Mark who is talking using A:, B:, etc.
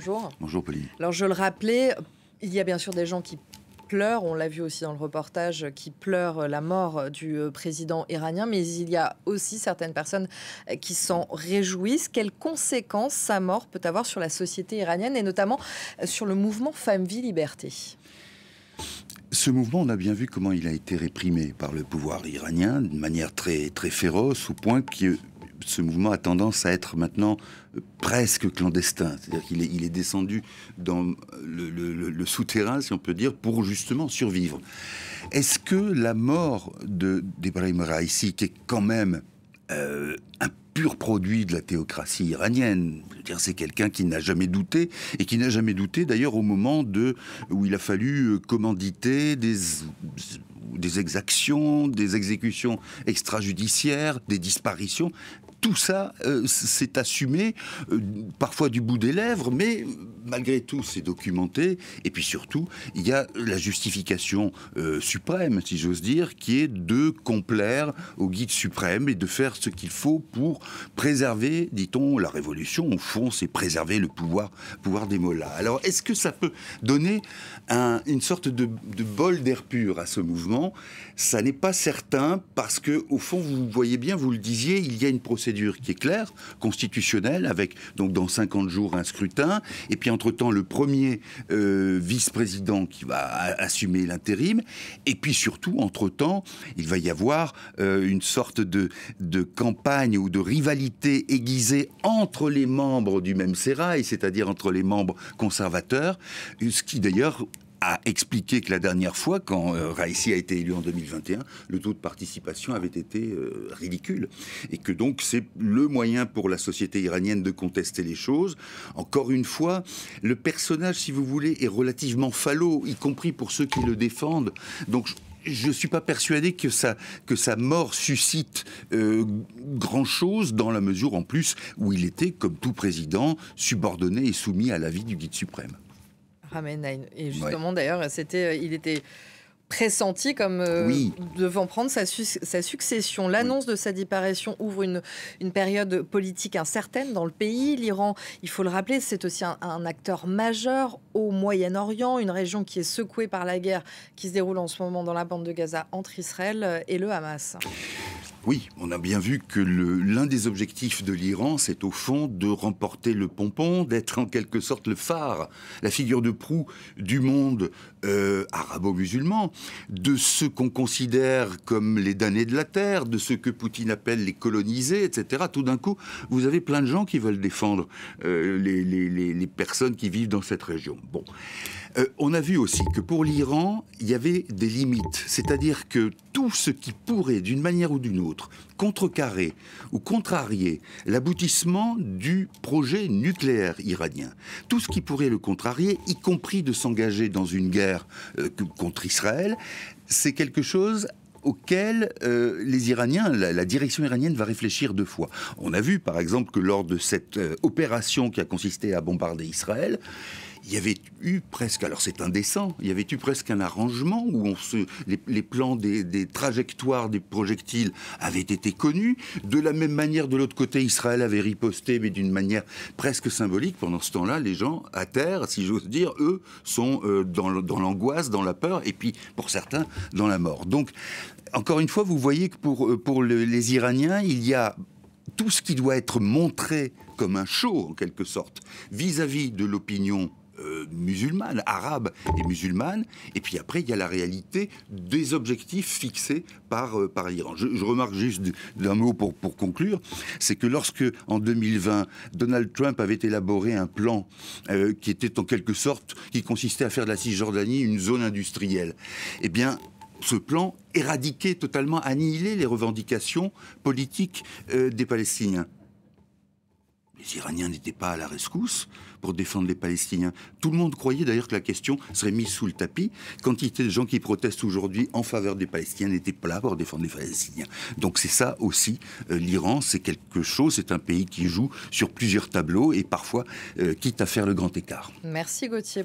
A: Bonjour. Bonjour Pauline. Alors je le rappelais, il y a bien sûr des gens qui pleurent, on l'a vu aussi dans le reportage, qui pleurent la mort du euh, président iranien, mais il y a aussi certaines personnes euh, qui s'en réjouissent. Quelles conséquences sa mort peut avoir sur la société iranienne et notamment euh, sur le mouvement Femme, Vie, Liberté
B: ce mouvement, on a bien vu comment il a été réprimé par le pouvoir iranien de manière très, très féroce, au point que ce mouvement a tendance à être maintenant euh, presque clandestin. C'est-à-dire qu'il est, il est, descendu dans euh, le, souterrain, si on peut dire, pour justement survivre. Est-ce que la mort d'Ibrahim Raisi, qui est quand même euh, un pur produit de la théocratie iranienne. C'est quelqu'un qui n'a jamais douté, et qui n'a jamais douté d'ailleurs au moment de, où il a fallu commanditer des, des exactions, des exécutions extrajudiciaires, des disparitions tout ça euh, s'est assumé, euh, parfois du bout des lèvres, mais malgré tout c'est documenté. Et puis surtout, il y a la justification euh, suprême, si j'ose dire, qui est de complaire au guide suprême et de faire ce qu'il faut pour préserver, dit-on, la révolution. Au fond, c'est préserver le pouvoir, pouvoir des mollahs. Alors, est-ce que ça peut donner une sorte de, de bol d'air pur à ce mouvement Ça n'est pas certain parce que, au fond, vous voyez bien, vous le disiez, il y a une procédure qui est claire, constitutionnelle, avec donc dans 50 jours un scrutin, et puis entre-temps le premier euh, vice-président qui va assumer l'intérim, et puis surtout, entre-temps, il va y avoir euh, une sorte de, de campagne ou de rivalité aiguisée entre les membres du même Sérail, c'est-à-dire entre les membres conservateurs, ce qui d'ailleurs a expliqué que la dernière fois, quand Raïsi euh, Raisi a été élu en 2021, le taux de participation avait été euh, ridicule. Et que donc, c'est le moyen pour la société iranienne de contester les choses. Encore une fois, le personnage, si vous voulez, est relativement falot, y compris pour ceux qui le défendent. Donc, je ne suis pas persuadé que, que sa mort suscite euh, grand-chose dans la mesure en plus où il était, comme tout président, subordonné et soumis à l'avis du guide suprême.
A: Et justement, d'ailleurs, c'était, euh, il était pressenti comme euh, devant prendre sa, succession. L'annonce de sa disparition ouvre une, une, période politique incertaine dans le pays. L'Iran, il faut le rappeler, c'est aussi un, acteur majeur au Moyen-Orient, une région qui est secouée par la guerre qui se déroule en ce moment dans la bande de Gaza entre Israël et le Hamas.
B: Oui, on a bien vu que l'un des objectifs de l'Iran, c'est au fond de remporter le pompon, d'être en quelque sorte le phare, la figure de proue du monde euh, arabo-musulman, de ceux qu'on considère comme les damnés de la terre, de ce que Poutine appelle les colonisés, etc. Tout d'un coup, vous avez plein de gens qui veulent défendre euh, les, personnes qui vivent dans cette région. Bon, euh, on a vu aussi que pour l'Iran, il y avait des limites, c'est-à-dire que tout ce qui pourrait, d'une manière ou d'une autre, contrecarrer ou contrarier l'aboutissement du projet nucléaire iranien. Tout ce qui pourrait le contrarier, y compris de s'engager dans une guerre euh, contre Israël, c'est quelque chose auquel euh, les Iraniens, la, direction iranienne va réfléchir deux fois. On a vu par exemple que lors de cette euh, opération qui a consisté à bombarder Israël, il y avait eu presque, alors c'est indécent, il y avait eu presque un arrangement où on se, les, plans des, trajectoires des projectiles avaient été connus. De la même manière, de l'autre côté, Israël avait riposté, mais d'une manière presque symbolique. Pendant ce temps-là, les gens à terre, si j'ose dire, eux, sont euh, dans l'angoisse, dans, la peur, et puis pour certains, dans la mort. Donc, encore une fois, vous voyez que pour, euh, pour les Iraniens, il y a tout ce qui doit être montré comme un show, en quelque sorte, vis à -vis de l'opinion musulmane, arabe et musulmane. Et puis après, il y a la réalité des objectifs fixés par, euh, par l'Iran. Je, remarque juste d'un mot pour, conclure, c'est que lorsque, en 2020, Donald Trump avait élaboré un plan euh, qui était en quelque sorte, qui consistait à faire de la Cisjordanie une zone industrielle, eh bien, ce plan éradiquait totalement, annihilait les revendications politiques euh, des Palestiniens. Les Iraniens n'étaient pas à la rescousse pour défendre les Palestiniens. Tout le monde croyait d'ailleurs que la question serait mise sous le tapis. Quantité de gens qui protestent aujourd'hui en faveur des Palestiniens n'étaient pas là pour défendre les Palestiniens. Donc c'est ça aussi, euh, l'Iran, c'est quelque chose, c'est un pays qui joue sur plusieurs tableaux et parfois euh, quitte à faire le grand écart.
A: Merci Gauthier.